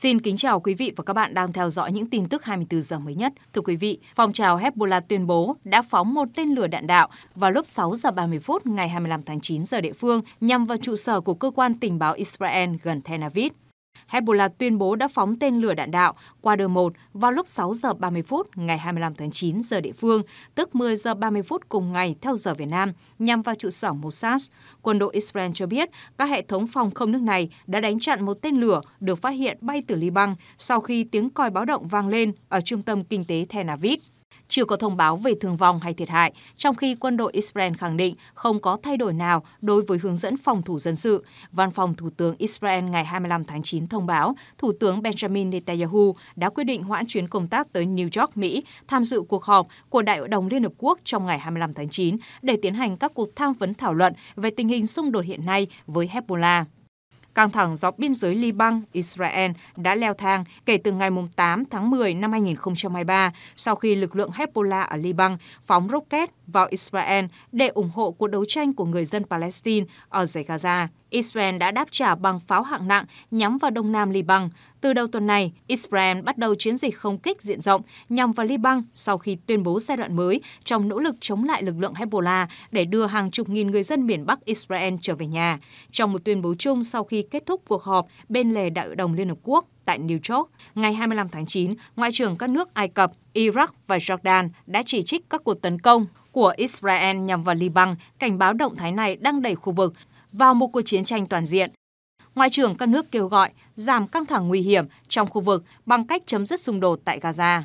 Xin kính chào quý vị và các bạn đang theo dõi những tin tức 24 giờ mới nhất. Thưa quý vị, phong trào Hezbollah tuyên bố đã phóng một tên lửa đạn đạo vào lúc 6 giờ 30 phút ngày 25 tháng 9 giờ địa phương nhằm vào trụ sở của cơ quan tình báo Israel gần Tel Aviv. Hezbollah tuyên bố đã phóng tên lửa đạn đạo qua đường 1 vào lúc 6 giờ 30 phút ngày 25 tháng 9 giờ địa phương, tức 10 giờ 30 phút cùng ngày theo giờ Việt Nam, nhằm vào trụ sở Mossad. Quân đội Israel cho biết các hệ thống phòng không nước này đã đánh chặn một tên lửa được phát hiện bay từ Liban sau khi tiếng còi báo động vang lên ở trung tâm kinh tế Tel Aviv. Chưa có thông báo về thương vong hay thiệt hại, trong khi quân đội Israel khẳng định không có thay đổi nào đối với hướng dẫn phòng thủ dân sự. Văn phòng Thủ tướng Israel ngày 25 tháng 9 thông báo Thủ tướng Benjamin Netanyahu đã quyết định hoãn chuyến công tác tới New York, Mỹ tham dự cuộc họp của Đại hội đồng Liên Hợp Quốc trong ngày 25 tháng 9 để tiến hành các cuộc tham vấn thảo luận về tình hình xung đột hiện nay với Hezbollah. Căng thẳng dọc biên giới Liban, Israel đã leo thang kể từ ngày 8 tháng 10 năm 2023 sau khi lực lượng Hezbollah ở Liban phóng rocket vào Israel để ủng hộ cuộc đấu tranh của người dân Palestine ở giải Gaza. Israel đã đáp trả bằng pháo hạng nặng nhắm vào đông nam Liban. Từ đầu tuần này, Israel bắt đầu chiến dịch không kích diện rộng nhằm vào Liban sau khi tuyên bố giai đoạn mới trong nỗ lực chống lại lực lượng Hezbollah để đưa hàng chục nghìn người dân miền Bắc Israel trở về nhà. Trong một tuyên bố chung sau khi kết thúc cuộc họp bên lề Đại hội đồng Liên Hợp Quốc, tại New York. Ngày 25 tháng 9, Ngoại trưởng các nước Ai Cập, Iraq và Jordan đã chỉ trích các cuộc tấn công của Israel nhằm vào Liban, cảnh báo động thái này đang đẩy khu vực vào một cuộc chiến tranh toàn diện. Ngoại trưởng các nước kêu gọi giảm căng thẳng nguy hiểm trong khu vực bằng cách chấm dứt xung đột tại Gaza.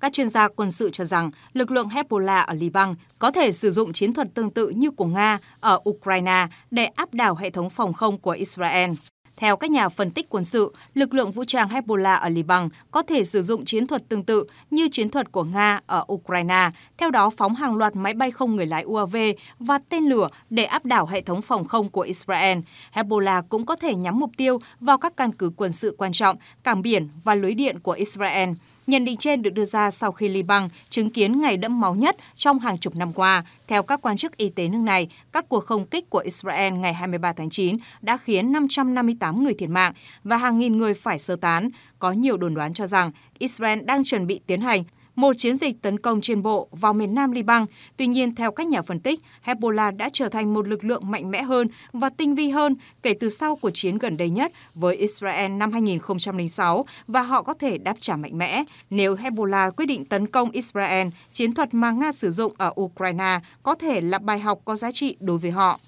Các chuyên gia quân sự cho rằng lực lượng Hezbollah ở Liban có thể sử dụng chiến thuật tương tự như của Nga ở Ukraine để áp đảo hệ thống phòng không của Israel. Theo các nhà phân tích quân sự, lực lượng vũ trang Hezbollah ở Liban có thể sử dụng chiến thuật tương tự như chiến thuật của Nga ở Ukraine, theo đó phóng hàng loạt máy bay không người lái UAV và tên lửa để áp đảo hệ thống phòng không của Israel. Hezbollah cũng có thể nhắm mục tiêu vào các căn cứ quân sự quan trọng, cảng biển và lưới điện của Israel. Nhận định trên được đưa ra sau khi Liban chứng kiến ngày đẫm máu nhất trong hàng chục năm qua. Theo các quan chức y tế nước này, các cuộc không kích của Israel ngày 23 tháng 9 đã khiến 558 người thiệt mạng và hàng nghìn người phải sơ tán. Có nhiều đồn đoán cho rằng Israel đang chuẩn bị tiến hành một chiến dịch tấn công trên bộ vào miền nam Liban. Tuy nhiên, theo các nhà phân tích, Hezbollah đã trở thành một lực lượng mạnh mẽ hơn và tinh vi hơn kể từ sau cuộc chiến gần đây nhất với Israel năm 2006 và họ có thể đáp trả mạnh mẽ nếu Hezbollah quyết định tấn công Israel. Chiến thuật mà Nga sử dụng ở Ukraine có thể là bài học có giá trị đối với họ.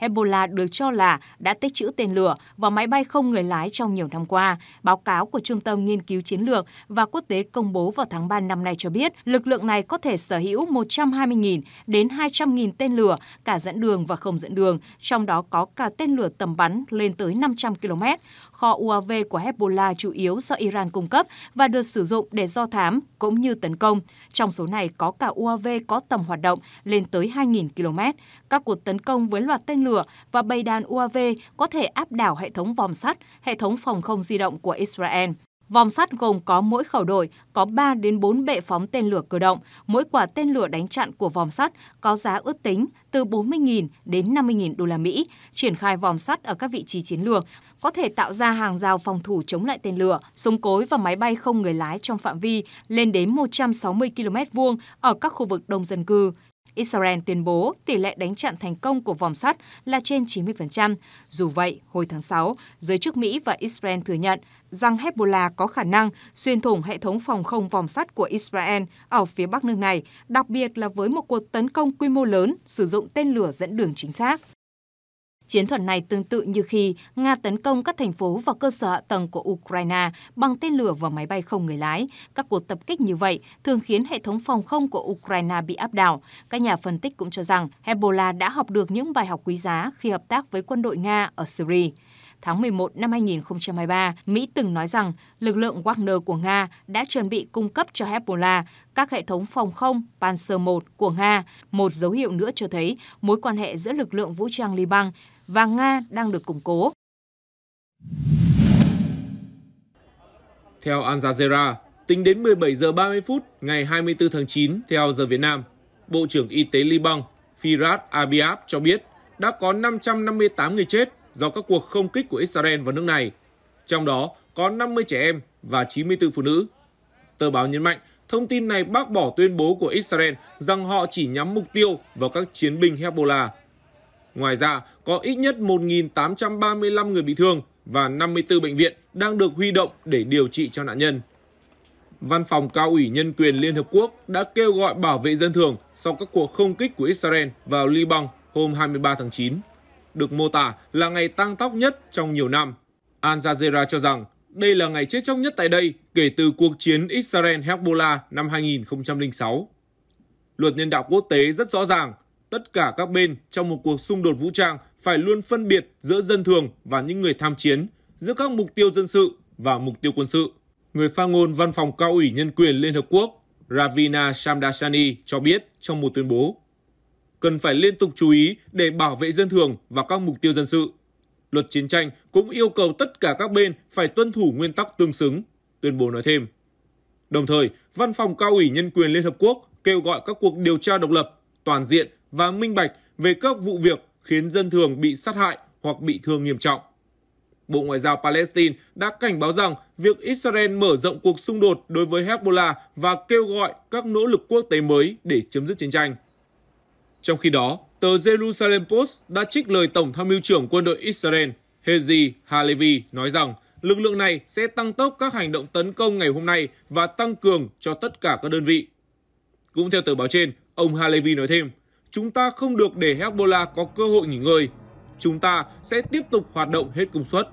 Hezbollah được cho là đã tích trữ tên lửa và máy bay không người lái trong nhiều năm qua. Báo cáo của Trung tâm Nghiên cứu Chiến lược và Quốc tế công bố vào tháng 3 năm nay cho biết lực lượng này có thể sở hữu 120.000 đến 200.000 tên lửa, cả dẫn đường và không dẫn đường, trong đó có cả tên lửa tầm bắn lên tới 500 km kho UAV của Hezbollah chủ yếu do Iran cung cấp và được sử dụng để do thám cũng như tấn công. Trong số này có cả UAV có tầm hoạt động lên tới 2.000 km. Các cuộc tấn công với loạt tên lửa và bầy đàn UAV có thể áp đảo hệ thống vòm sắt, hệ thống phòng không di động của Israel. Vòng sắt gồm có mỗi khẩu đội, có 3 đến 4 bệ phóng tên lửa cơ động. Mỗi quả tên lửa đánh chặn của vòng sắt có giá ước tính từ 40.000 đến 50.000 đô la Mỹ. Triển khai vòng sắt ở các vị trí chiến lược có thể tạo ra hàng rào phòng thủ chống lại tên lửa, súng cối và máy bay không người lái trong phạm vi lên đến 160 km vuông ở các khu vực đông dân cư. Israel tuyên bố tỷ lệ đánh chặn thành công của vòng sắt là trên 90%. Dù vậy, hồi tháng 6, giới chức Mỹ và Israel thừa nhận rằng Hezbollah có khả năng xuyên thủng hệ thống phòng không vòng sắt của Israel ở phía bắc nước này, đặc biệt là với một cuộc tấn công quy mô lớn sử dụng tên lửa dẫn đường chính xác. Chiến thuật này tương tự như khi Nga tấn công các thành phố và cơ sở hạ tầng của Ukraine bằng tên lửa và máy bay không người lái. Các cuộc tập kích như vậy thường khiến hệ thống phòng không của Ukraine bị áp đảo. Các nhà phân tích cũng cho rằng Hezbollah đã học được những bài học quý giá khi hợp tác với quân đội Nga ở Syria tháng 11 năm 2023, Mỹ từng nói rằng lực lượng Wagner của Nga đã chuẩn bị cung cấp cho Hezbollah các hệ thống phòng không Panzer 1 của Nga, một dấu hiệu nữa cho thấy mối quan hệ giữa lực lượng vũ trang Liban và Nga đang được củng cố. Theo Al Jazeera, tính đến 17 giờ 30 phút ngày 24 tháng 9 theo giờ Việt Nam, Bộ trưởng Y tế Liban Firat Abiab cho biết đã có 558 người chết do các cuộc không kích của Israel vào nước này, trong đó có 50 trẻ em và 94 phụ nữ. Tờ báo nhấn mạnh, thông tin này bác bỏ tuyên bố của Israel rằng họ chỉ nhắm mục tiêu vào các chiến binh Hezbollah. Ngoài ra, có ít nhất 1.835 người bị thương và 54 bệnh viện đang được huy động để điều trị cho nạn nhân. Văn phòng Cao ủy Nhân quyền Liên Hợp Quốc đã kêu gọi bảo vệ dân thường sau các cuộc không kích của Israel vào Liban hôm 23 tháng 9. Được mô tả là ngày tăng tóc nhất trong nhiều năm. Al Jazeera cho rằng đây là ngày chết chóc nhất tại đây kể từ cuộc chiến Israel-Hezbollah năm 2006. Luật nhân đạo quốc tế rất rõ ràng, tất cả các bên trong một cuộc xung đột vũ trang phải luôn phân biệt giữa dân thường và những người tham chiến, giữa các mục tiêu dân sự và mục tiêu quân sự. Người phát ngôn Văn phòng Cao ủy Nhân quyền Liên Hợp Quốc Ravina Shamdasani cho biết trong một tuyên bố. Cần phải liên tục chú ý để bảo vệ dân thường và các mục tiêu dân sự. Luật chiến tranh cũng yêu cầu tất cả các bên phải tuân thủ nguyên tắc tương xứng, tuyên bố nói thêm. Đồng thời, Văn phòng Cao ủy Nhân quyền Liên Hợp Quốc kêu gọi các cuộc điều tra độc lập, toàn diện và minh bạch về các vụ việc khiến dân thường bị sát hại hoặc bị thương nghiêm trọng. Bộ Ngoại giao Palestine đã cảnh báo rằng việc Israel mở rộng cuộc xung đột đối với Hezbollah và kêu gọi các nỗ lực quốc tế mới để chấm dứt chiến tranh. Trong khi đó, tờ Jerusalem Post đã trích lời Tổng tham mưu trưởng quân đội Israel Hezi Halevi nói rằng lực lượng này sẽ tăng tốc các hành động tấn công ngày hôm nay và tăng cường cho tất cả các đơn vị. Cũng theo tờ báo trên, ông Halevi nói thêm, chúng ta không được để Hezbollah có cơ hội nghỉ ngơi. Chúng ta sẽ tiếp tục hoạt động hết công suất.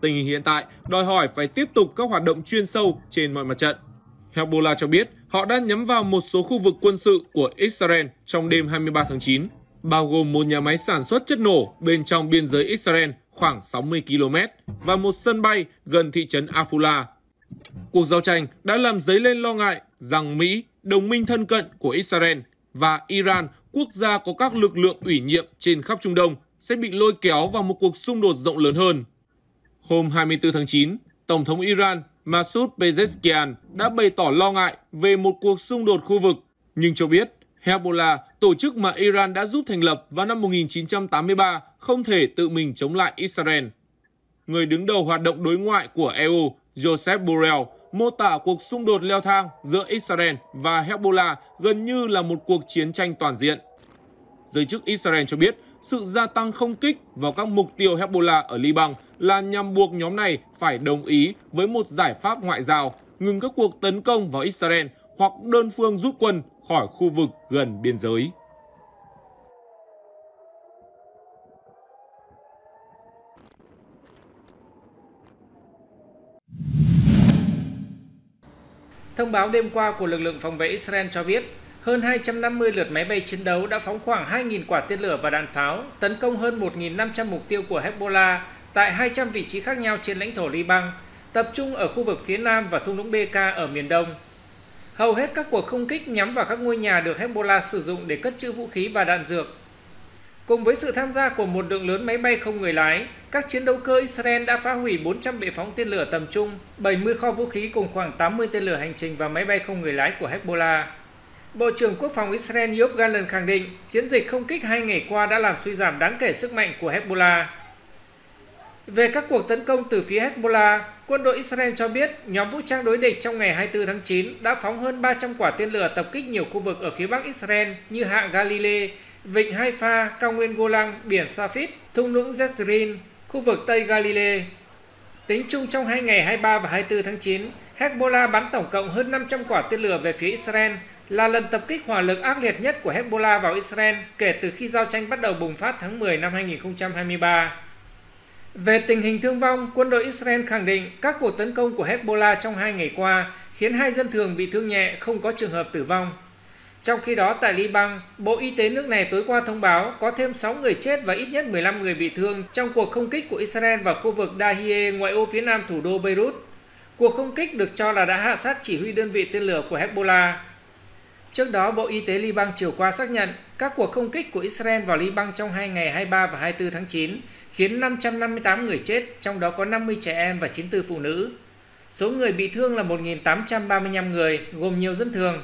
Tình hình hiện tại đòi hỏi phải tiếp tục các hoạt động chuyên sâu trên mọi mặt trận. Hezbollah cho biết họ đã nhắm vào một số khu vực quân sự của Israel trong đêm 23 tháng 9, bao gồm một nhà máy sản xuất chất nổ bên trong biên giới Israel khoảng 60 km và một sân bay gần thị trấn Afula. Cuộc giao tranh đã làm dấy lên lo ngại rằng Mỹ, đồng minh thân cận của Israel và Iran quốc gia có các lực lượng ủy nhiệm trên khắp Trung Đông sẽ bị lôi kéo vào một cuộc xung đột rộng lớn hơn. Hôm 24 tháng 9, Tổng thống Iran Masoud Pezeshkian đã bày tỏ lo ngại về một cuộc xung đột khu vực, nhưng cho biết Hezbollah, tổ chức mà Iran đã giúp thành lập vào năm 1983, không thể tự mình chống lại Israel. Người đứng đầu hoạt động đối ngoại của EU, Joseph Borrell, mô tả cuộc xung đột leo thang giữa Israel và Hezbollah gần như là một cuộc chiến tranh toàn diện. Giới chức Israel cho biết sự gia tăng không kích vào các mục tiêu Hezbollah ở Liban là nhằm buộc nhóm này phải đồng ý với một giải pháp ngoại giao, ngừng các cuộc tấn công vào Israel hoặc đơn phương rút quân khỏi khu vực gần biên giới. Thông báo đêm qua của lực lượng phòng vệ Israel cho biết, hơn 250 lượt máy bay chiến đấu đã phóng khoảng 2.000 quả tên lửa và đạn pháo, tấn công hơn 1.500 mục tiêu của Hezbollah tại 200 vị trí khác nhau trên lãnh thổ Liban, tập trung ở khu vực phía nam và thung lũng BK ở miền đông. Hầu hết các cuộc không kích nhắm vào các ngôi nhà được Hezbollah sử dụng để cất trữ vũ khí và đạn dược, Cùng với sự tham gia của một lượng lớn máy bay không người lái, các chiến đấu cơ Israel đã phá hủy 400 bệ phóng tên lửa tầm trung, 70 kho vũ khí cùng khoảng 80 tên lửa hành trình và máy bay không người lái của Hezbollah. Bộ trưởng Quốc phòng Israel Yoav Gallant khẳng định chiến dịch không kích hai ngày qua đã làm suy giảm đáng kể sức mạnh của Hezbollah. Về các cuộc tấn công từ phía Hezbollah, quân đội Israel cho biết nhóm vũ trang đối địch trong ngày 24 tháng 9 đã phóng hơn 300 quả tên lửa tập kích nhiều khu vực ở phía bắc Israel như Hạ Galilee, vịnh Haifa, cao nguyên Golan, biển Safit, thung lũng Jezreel, khu vực Tây Galilee. Tính chung trong hai ngày 23 và 24 tháng 9, Hezbollah bắn tổng cộng hơn 500 quả tên lửa về phía Israel, là lần tập kích hỏa lực ác liệt nhất của Hezbollah vào Israel kể từ khi giao tranh bắt đầu bùng phát tháng 10 năm 2023. Về tình hình thương vong, quân đội Israel khẳng định các cuộc tấn công của Hezbollah trong hai ngày qua khiến hai dân thường bị thương nhẹ, không có trường hợp tử vong. Trong khi đó tại Liban, Bộ Y tế nước này tối qua thông báo có thêm 6 người chết và ít nhất 15 người bị thương trong cuộc không kích của Israel vào khu vực Dahie ngoại ô phía nam thủ đô Beirut. Cuộc không kích được cho là đã hạ sát chỉ huy đơn vị tên lửa của Hezbollah. Trước đó, Bộ Y tế Liban chiều qua xác nhận các cuộc không kích của Israel vào Liban trong hai ngày 23 và 24 tháng 9 khiến 558 người chết, trong đó có 50 trẻ em và 94 phụ nữ. Số người bị thương là 1.835 người, gồm nhiều dân thường,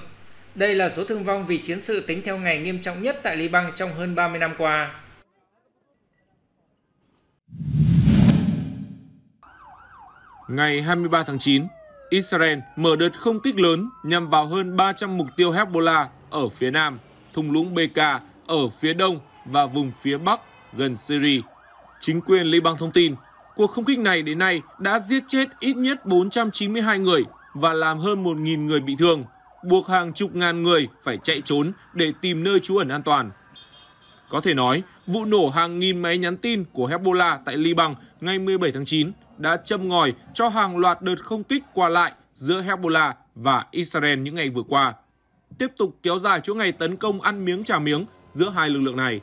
đây là số thương vong vì chiến sự tính theo ngày nghiêm trọng nhất tại Liban trong hơn 30 năm qua. Ngày 23 tháng 9, Israel mở đợt không kích lớn nhằm vào hơn 300 mục tiêu Hezbollah ở phía nam, thung lũng BK ở phía đông và vùng phía bắc gần Syria. Chính quyền Liban thông tin, cuộc không kích này đến nay đã giết chết ít nhất 492 người và làm hơn 1.000 người bị thương buộc hàng chục ngàn người phải chạy trốn để tìm nơi trú ẩn an toàn. Có thể nói, vụ nổ hàng nghìn máy nhắn tin của Hezbollah tại Liban ngày 17 tháng 9 đã châm ngòi cho hàng loạt đợt không kích qua lại giữa Hezbollah và Israel những ngày vừa qua, tiếp tục kéo dài chuỗi ngày tấn công ăn miếng trả miếng giữa hai lực lượng này.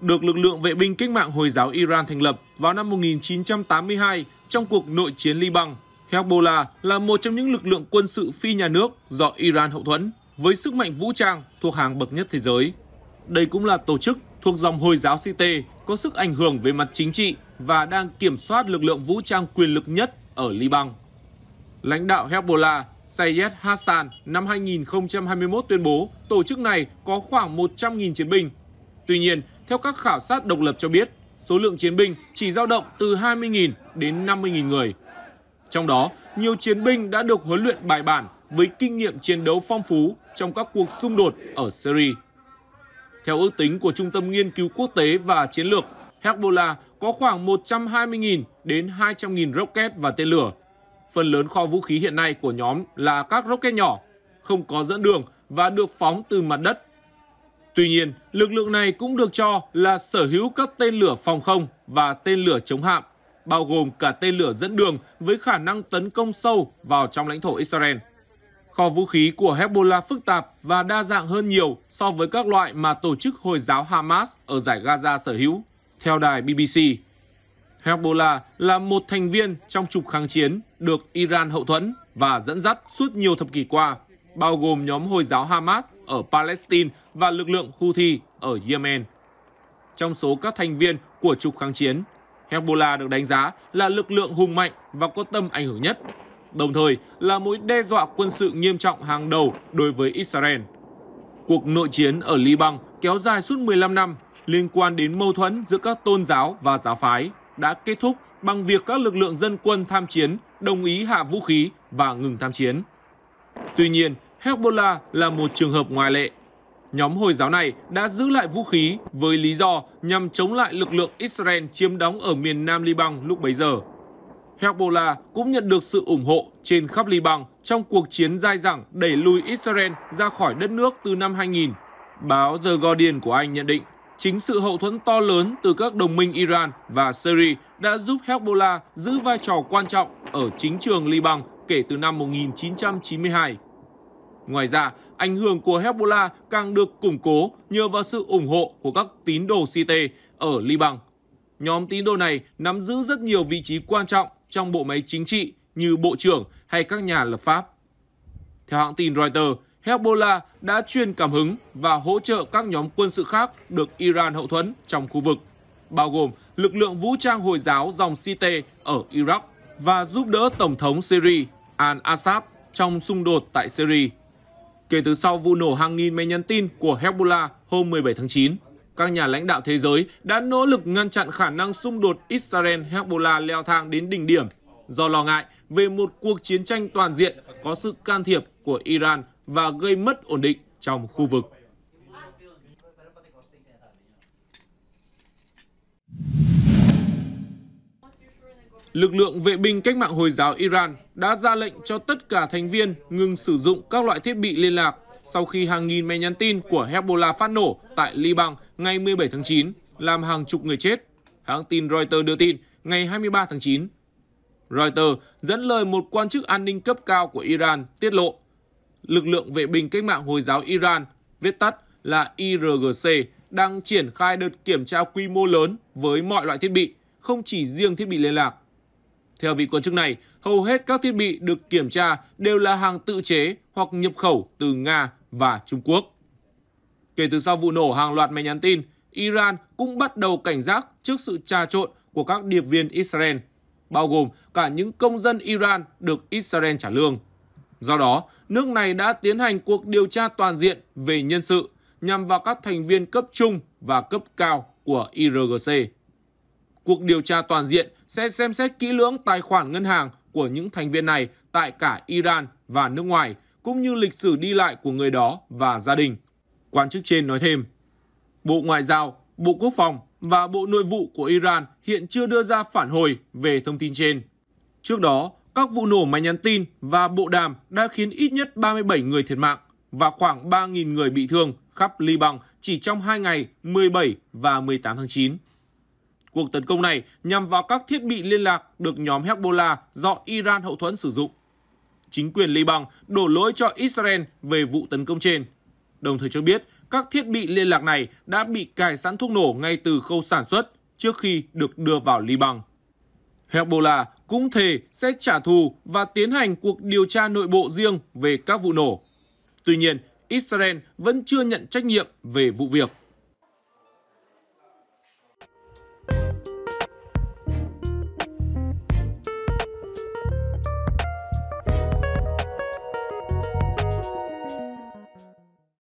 Được lực lượng vệ binh cách mạng Hồi giáo Iran thành lập vào năm 1982 trong cuộc nội chiến Liban Hezbollah là một trong những lực lượng quân sự phi nhà nước do Iran hậu thuẫn, với sức mạnh vũ trang thuộc hàng bậc nhất thế giới. Đây cũng là tổ chức thuộc dòng Hồi giáo CT có sức ảnh hưởng về mặt chính trị và đang kiểm soát lực lượng vũ trang quyền lực nhất ở Liban. Lãnh đạo Hezbollah Sayed Hassan năm 2021 tuyên bố tổ chức này có khoảng 100.000 chiến binh. Tuy nhiên, theo các khảo sát độc lập cho biết, số lượng chiến binh chỉ dao động từ 20.000 đến 50.000 người – trong đó, nhiều chiến binh đã được huấn luyện bài bản với kinh nghiệm chiến đấu phong phú trong các cuộc xung đột ở Syria. Theo ước tính của Trung tâm Nghiên cứu Quốc tế và Chiến lược, Hezbollah có khoảng 120.000 đến 200.000 rocket và tên lửa. Phần lớn kho vũ khí hiện nay của nhóm là các rocket nhỏ, không có dẫn đường và được phóng từ mặt đất. Tuy nhiên, lực lượng này cũng được cho là sở hữu các tên lửa phòng không và tên lửa chống hạm bao gồm cả tên lửa dẫn đường với khả năng tấn công sâu vào trong lãnh thổ Israel. Kho vũ khí của Hezbollah phức tạp và đa dạng hơn nhiều so với các loại mà tổ chức Hồi giáo Hamas ở giải Gaza sở hữu, theo đài BBC. Hezbollah là một thành viên trong trục kháng chiến được Iran hậu thuẫn và dẫn dắt suốt nhiều thập kỷ qua, bao gồm nhóm Hồi giáo Hamas ở Palestine và lực lượng Houthi ở Yemen. Trong số các thành viên của trục kháng chiến, Hezbollah được đánh giá là lực lượng hùng mạnh và có tâm ảnh hưởng nhất, đồng thời là mối đe dọa quân sự nghiêm trọng hàng đầu đối với Israel. Cuộc nội chiến ở Liban kéo dài suốt 15 năm liên quan đến mâu thuẫn giữa các tôn giáo và giáo phái đã kết thúc bằng việc các lực lượng dân quân tham chiến đồng ý hạ vũ khí và ngừng tham chiến. Tuy nhiên, Hezbollah là một trường hợp ngoại lệ Nhóm Hồi giáo này đã giữ lại vũ khí với lý do nhằm chống lại lực lượng Israel chiếm đóng ở miền nam Liban lúc bấy giờ. Hezbollah cũng nhận được sự ủng hộ trên khắp Liban trong cuộc chiến dai dẳng đẩy lùi Israel ra khỏi đất nước từ năm 2000. Báo The Guardian của Anh nhận định chính sự hậu thuẫn to lớn từ các đồng minh Iran và Syria đã giúp Hezbollah giữ vai trò quan trọng ở chính trường Liban kể từ năm 1992. Ngoài ra, ảnh hưởng của Hezbollah càng được củng cố nhờ vào sự ủng hộ của các tín đồ Cite ở Liban. Nhóm tín đồ này nắm giữ rất nhiều vị trí quan trọng trong bộ máy chính trị như bộ trưởng hay các nhà lập pháp. Theo hãng tin Reuters, Hezbollah đã truyền cảm hứng và hỗ trợ các nhóm quân sự khác được Iran hậu thuẫn trong khu vực, bao gồm lực lượng vũ trang Hồi giáo dòng Cite ở Iraq và giúp đỡ Tổng thống Syria al-Assad trong xung đột tại Syria kể từ sau vụ nổ hàng nghìn máy nhắn tin của Hezbollah hôm 17 tháng 9. Các nhà lãnh đạo thế giới đã nỗ lực ngăn chặn khả năng xung đột Israel-Hezbollah leo thang đến đỉnh điểm do lo ngại về một cuộc chiến tranh toàn diện có sự can thiệp của Iran và gây mất ổn định trong khu vực. lực lượng vệ binh cách mạng Hồi giáo Iran đã ra lệnh cho tất cả thành viên ngừng sử dụng các loại thiết bị liên lạc sau khi hàng nghìn máy nhắn tin của Hezbollah phát nổ tại Liban ngày 17 tháng 9, làm hàng chục người chết. Hãng tin Reuters đưa tin ngày 23 tháng 9. Reuters dẫn lời một quan chức an ninh cấp cao của Iran tiết lộ, lực lượng vệ binh cách mạng Hồi giáo Iran, viết tắt là IRGC, đang triển khai đợt kiểm tra quy mô lớn với mọi loại thiết bị, không chỉ riêng thiết bị liên lạc. Theo vị quan chức này, hầu hết các thiết bị được kiểm tra đều là hàng tự chế hoặc nhập khẩu từ Nga và Trung Quốc. Kể từ sau vụ nổ hàng loạt máy nhắn tin, Iran cũng bắt đầu cảnh giác trước sự trà trộn của các điệp viên Israel, bao gồm cả những công dân Iran được Israel trả lương. Do đó, nước này đã tiến hành cuộc điều tra toàn diện về nhân sự nhằm vào các thành viên cấp trung và cấp cao của IRGC. Cuộc điều tra toàn diện sẽ xem xét kỹ lưỡng tài khoản ngân hàng của những thành viên này tại cả Iran và nước ngoài, cũng như lịch sử đi lại của người đó và gia đình. Quan chức trên nói thêm, Bộ Ngoại giao, Bộ Quốc phòng và Bộ Nội vụ của Iran hiện chưa đưa ra phản hồi về thông tin trên. Trước đó, các vụ nổ máy nhắn tin và bộ đàm đã khiến ít nhất 37 người thiệt mạng và khoảng 3.000 người bị thương khắp Liban chỉ trong 2 ngày 17 và 18 tháng 9. Cuộc tấn công này nhằm vào các thiết bị liên lạc được nhóm Hezbollah do Iran hậu thuẫn sử dụng. Chính quyền Liban đổ lỗi cho Israel về vụ tấn công trên, đồng thời cho biết các thiết bị liên lạc này đã bị cài sẵn thuốc nổ ngay từ khâu sản xuất trước khi được đưa vào Liban. Hezbollah cũng thề sẽ trả thù và tiến hành cuộc điều tra nội bộ riêng về các vụ nổ. Tuy nhiên, Israel vẫn chưa nhận trách nhiệm về vụ việc.